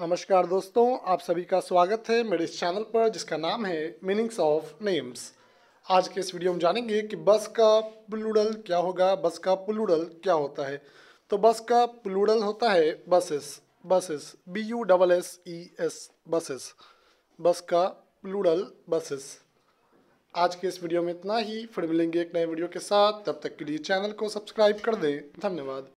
नमस्कार दोस्तों आप सभी का स्वागत है मेरे इस चैनल पर जिसका नाम है मीनिंग्स ऑफ नेम्स आज के इस वीडियो में जानेंगे कि बस का प्लूडल क्या होगा बस का प्लूडल क्या होता है तो बस का प्लूडल होता है buses buses B U double S E S buses bus का प्लूडल बसेस आज के इस वीडियो में इतना ही फिर मिलेंगे एक नए वीडियो के साथ तब तक के लिए चैनल को सब्सक्राइब कर दें धन्यवाद